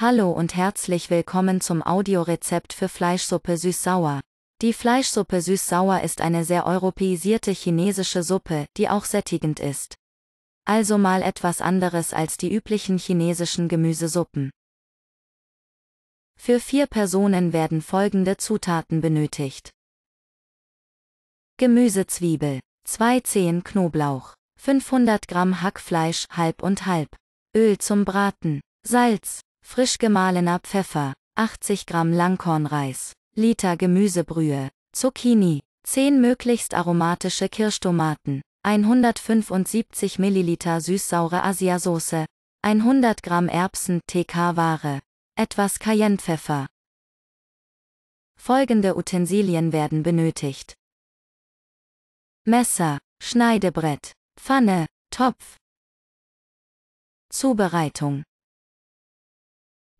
Hallo und herzlich willkommen zum Audiorezept für Fleischsuppe süß-sauer. Die Fleischsuppe süß-sauer ist eine sehr europäisierte chinesische Suppe, die auch sättigend ist. Also mal etwas anderes als die üblichen chinesischen Gemüsesuppen. Für vier Personen werden folgende Zutaten benötigt. Gemüsezwiebel, zwei Zehen Knoblauch, 500 Gramm Hackfleisch halb und halb, Öl zum Braten, Salz, frisch gemahlener Pfeffer, 80 Gramm Langkornreis, Liter Gemüsebrühe, Zucchini, 10 möglichst aromatische Kirschtomaten, 175 Milliliter süßsaure Asiasauce, 100 Gramm Erbsen TK-Ware, etwas Cayennepfeffer. Folgende Utensilien werden benötigt. Messer, Schneidebrett, Pfanne, Topf. Zubereitung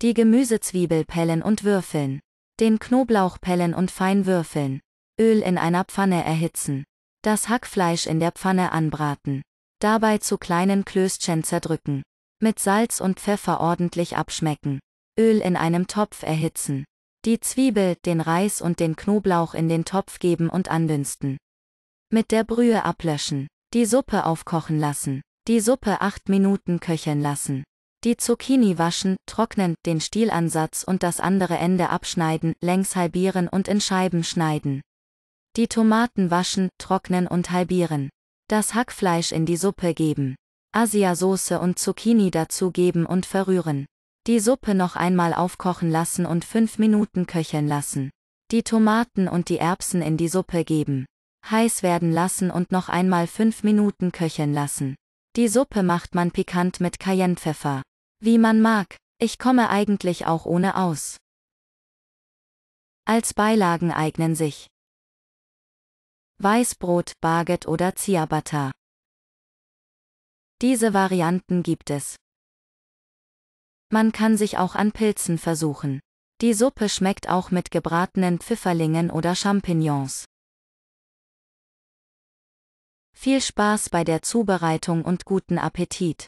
die Gemüsezwiebel pellen und würfeln. Den Knoblauch pellen und fein würfeln. Öl in einer Pfanne erhitzen. Das Hackfleisch in der Pfanne anbraten. Dabei zu kleinen Klößchen zerdrücken. Mit Salz und Pfeffer ordentlich abschmecken. Öl in einem Topf erhitzen. Die Zwiebel, den Reis und den Knoblauch in den Topf geben und andünsten. Mit der Brühe ablöschen. Die Suppe aufkochen lassen. Die Suppe acht Minuten köcheln lassen. Die Zucchini waschen, trocknen, den Stielansatz und das andere Ende abschneiden, längs halbieren und in Scheiben schneiden. Die Tomaten waschen, trocknen und halbieren. Das Hackfleisch in die Suppe geben. Asiasauce und Zucchini dazugeben und verrühren. Die Suppe noch einmal aufkochen lassen und 5 Minuten köcheln lassen. Die Tomaten und die Erbsen in die Suppe geben. Heiß werden lassen und noch einmal 5 Minuten köcheln lassen. Die Suppe macht man pikant mit Cayennepfeffer. Wie man mag, ich komme eigentlich auch ohne aus. Als Beilagen eignen sich Weißbrot, Baguette oder Ciabatta. Diese Varianten gibt es. Man kann sich auch an Pilzen versuchen. Die Suppe schmeckt auch mit gebratenen Pfifferlingen oder Champignons. Viel Spaß bei der Zubereitung und guten Appetit!